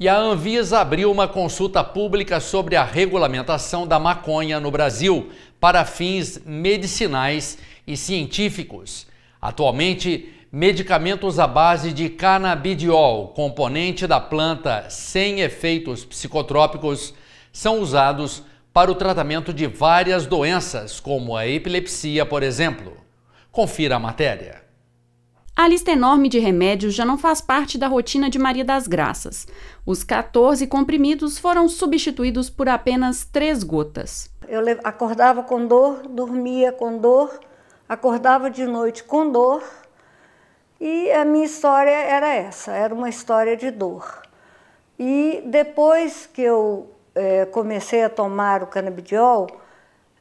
E a Anvisa abriu uma consulta pública sobre a regulamentação da maconha no Brasil para fins medicinais e científicos. Atualmente, medicamentos à base de canabidiol, componente da planta sem efeitos psicotrópicos, são usados para o tratamento de várias doenças, como a epilepsia, por exemplo. Confira a matéria. A lista enorme de remédios já não faz parte da rotina de Maria das Graças. Os 14 comprimidos foram substituídos por apenas três gotas. Eu acordava com dor, dormia com dor, acordava de noite com dor e a minha história era essa, era uma história de dor. E depois que eu é, comecei a tomar o canabidiol,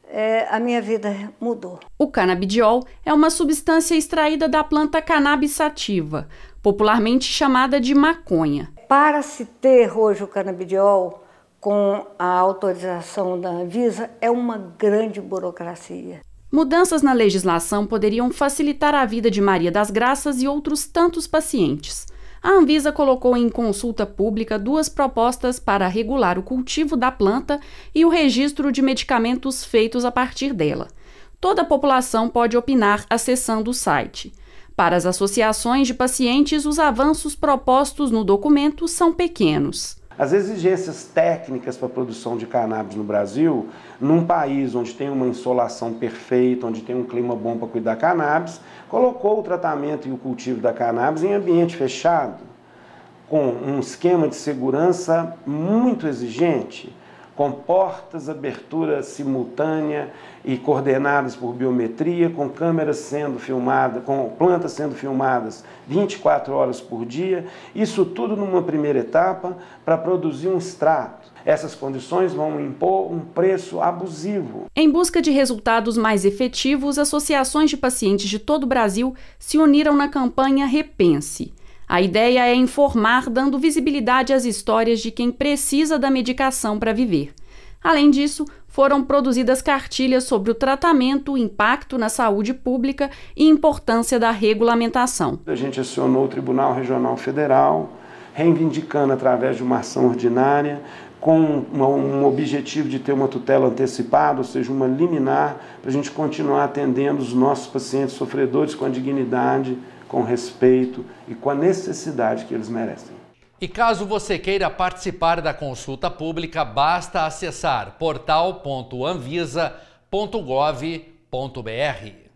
é, a minha vida mudou. O canabidiol é uma substância extraída da planta cannabis sativa, popularmente chamada de maconha. Para se ter hoje o canabidiol com a autorização da Anvisa é uma grande burocracia. Mudanças na legislação poderiam facilitar a vida de Maria das Graças e outros tantos pacientes a Anvisa colocou em consulta pública duas propostas para regular o cultivo da planta e o registro de medicamentos feitos a partir dela. Toda a população pode opinar acessando o site. Para as associações de pacientes, os avanços propostos no documento são pequenos. As exigências técnicas para a produção de cannabis no Brasil, num país onde tem uma insolação perfeita, onde tem um clima bom para cuidar da cannabis, colocou o tratamento e o cultivo da cannabis em ambiente fechado, com um esquema de segurança muito exigente com portas, abertura simultânea e coordenadas por biometria, com câmeras sendo filmadas, com plantas sendo filmadas 24 horas por dia, isso tudo numa primeira etapa para produzir um extrato. Essas condições vão impor um preço abusivo. Em busca de resultados mais efetivos, associações de pacientes de todo o Brasil se uniram na campanha Repense. A ideia é informar, dando visibilidade às histórias de quem precisa da medicação para viver. Além disso, foram produzidas cartilhas sobre o tratamento, o impacto na saúde pública e importância da regulamentação. A gente acionou o Tribunal Regional Federal, reivindicando através de uma ação ordinária, com um objetivo de ter uma tutela antecipada, ou seja, uma liminar, para a gente continuar atendendo os nossos pacientes sofredores com a dignidade com respeito e com a necessidade que eles merecem. E caso você queira participar da consulta pública, basta acessar portal.anvisa.gov.br.